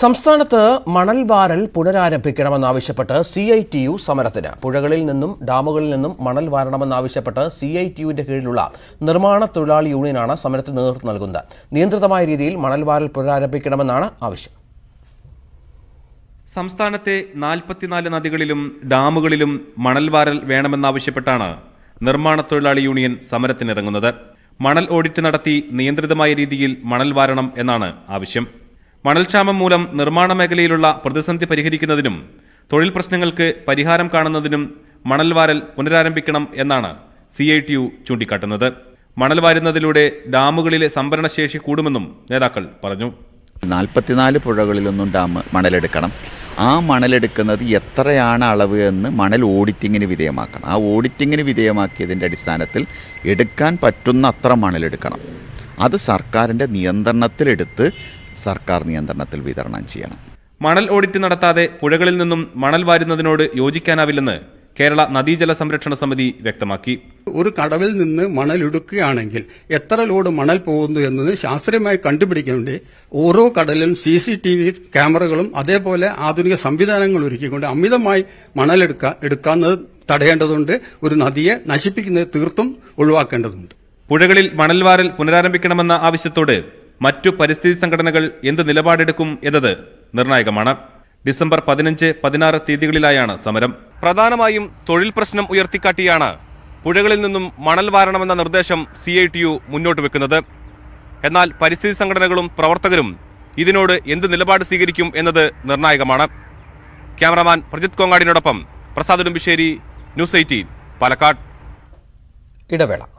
സംസ്ഥാനത്ത് മണൽ വാരൽ പുനരാരംഭിക്കണമെന്നാവശ്യപ്പെട്ട് സി ഐ ടി യു സമരത്തിന് പുഴകളിൽ നിന്നും ഡാമുകളിൽ നിന്നും മണൽ വാരണമെന്നാവശ്യപ്പെട്ട് സി ഐ ടി യുവിന്റെ കീഴിലുള്ള നിർമ്മാണ തൊഴിലാളി യൂണിയനാണ് സമരത്തിന് നേതൃത്വം നൽകുന്നത് നിയന്ത്രിതമായ രീതിയിൽ മണൽ വാരൽ പുനരാരംഭിക്കണമെന്നാണ് ആവശ്യം സംസ്ഥാനത്തെ നാൽപ്പത്തിനാല് നദികളിലും ഡാമുകളിലും മണൽ വാരൽ വേണമെന്നാവശ്യപ്പെട്ടാണ് നിർമ്മാണ തൊഴിലാളി യൂണിയൻ സമരത്തിനിറങ്ങുന്നത് മണൽ ഓഡിറ്റ് നടത്തി നിയന്ത്രിതമായ രീതിയിൽ മണൽ വാരണം എന്നാണ് ആവശ്യം മണൽക്ഷാമം മൂലം നിർമ്മാണ മേഖലയിലുള്ള പ്രതിസന്ധി പരിഹരിക്കുന്നതിനും തൊഴിൽ പ്രശ്നങ്ങൾക്ക് പരിഹാരം കാണുന്നതിനും മണൽവാരൽ പുനരാരംഭിക്കണം എന്നാണ് സി ഐ ടി യു ചൂണ്ടിക്കാട്ടുന്നത് മണൽ വാരുന്നതിലൂടെ ഡാമുകളിലെ സംഭരണശേഷി കൂടുമെന്നും നേതാക്കൾ പറഞ്ഞു നാൽപ്പത്തിനാല് പുഴകളിലൊന്നും ഡാം മണലെടുക്കണം ആ മണലെടുക്കുന്നത് എത്രയാണ് അളവ് എന്ന് മണൽ ഓഡിറ്റിങ്ങിന് വിധേയമാക്കണം ആ ഓഡിറ്റിങ്ങിന് വിധേയമാക്കിയതിൻ്റെ അടിസ്ഥാനത്തിൽ എടുക്കാൻ പറ്റുന്ന അത്ര മണലെടുക്കണം അത് സർക്കാരിൻ്റെ നിയന്ത്രണത്തിലെടുത്ത് സർക്കാർ നിയന്ത്രണത്തിൽ വിതരണം ചെയ്യണം മണൽ ഓഡിറ്റ് നടത്താതെ പുഴകളിൽ നിന്നും മണൽ വാരുന്നതിനോട് യോജിക്കാനാവില്ലെന്ന് കേരള നദീജല സംരക്ഷണ സമിതി വ്യക്തമാക്കി ഒരു കടവിൽ നിന്ന് മണൽ എടുക്കുകയാണെങ്കിൽ എത്ര ലോഡ് മണൽ പോകുന്നു എന്നത് ശാസ്ത്രീയമായി കണ്ടുപിടിക്കേണ്ടി ഓരോ കടലിലും സി സി ടി വി ക്യാമറകളും അതേപോലെ ആധുനിക സംവിധാനങ്ങൾ ഒരുക്കിക്കൊണ്ട് അമിതമായി മണൽ എടുക്ക എടുക്കുന്നത് തടയേണ്ടതുണ്ട് ഒരു നദിയെ നശിപ്പിക്കുന്നത് തീർത്തും ഒഴിവാക്കേണ്ടതുണ്ട് പുഴകളിൽ വാരൽ പുനരാരംഭിക്കണമെന്ന ആവശ്യത്തോട് മറ്റു പരിസ്ഥിതി സംഘടനകൾ എന്ത് നിലപാടെടുക്കും എന്നത് നിർണായകമാണ് ഡിസംബർ പതിനഞ്ച് പതിനാറ് തീയതികളിലായാണ് സമരം പ്രധാനമായും തൊഴിൽ പ്രശ്നം ഉയർത്തിക്കാട്ടിയാണ് പുഴകളിൽ നിന്നും മണൽ വാരണമെന്ന നിർദ്ദേശം സി ഐ ടി യു മുന്നോട്ട് വെക്കുന്നത് എന്നാൽ പരിസ്ഥിതി സംഘടനകളും പ്രവർത്തകരും ഇതിനോട് എന്ത് നിലപാട് സ്വീകരിക്കും എന്നത് നിർണായകമാണ് ക്യാമറമാൻ പ്രജിത് കോങ്ങാടിനോടൊപ്പം പ്രസാദ് ഉടുമ്പിശ്ശേരി ന്യൂസ് എയ്റ്റീൻ പാലക്കാട് ഇടവേള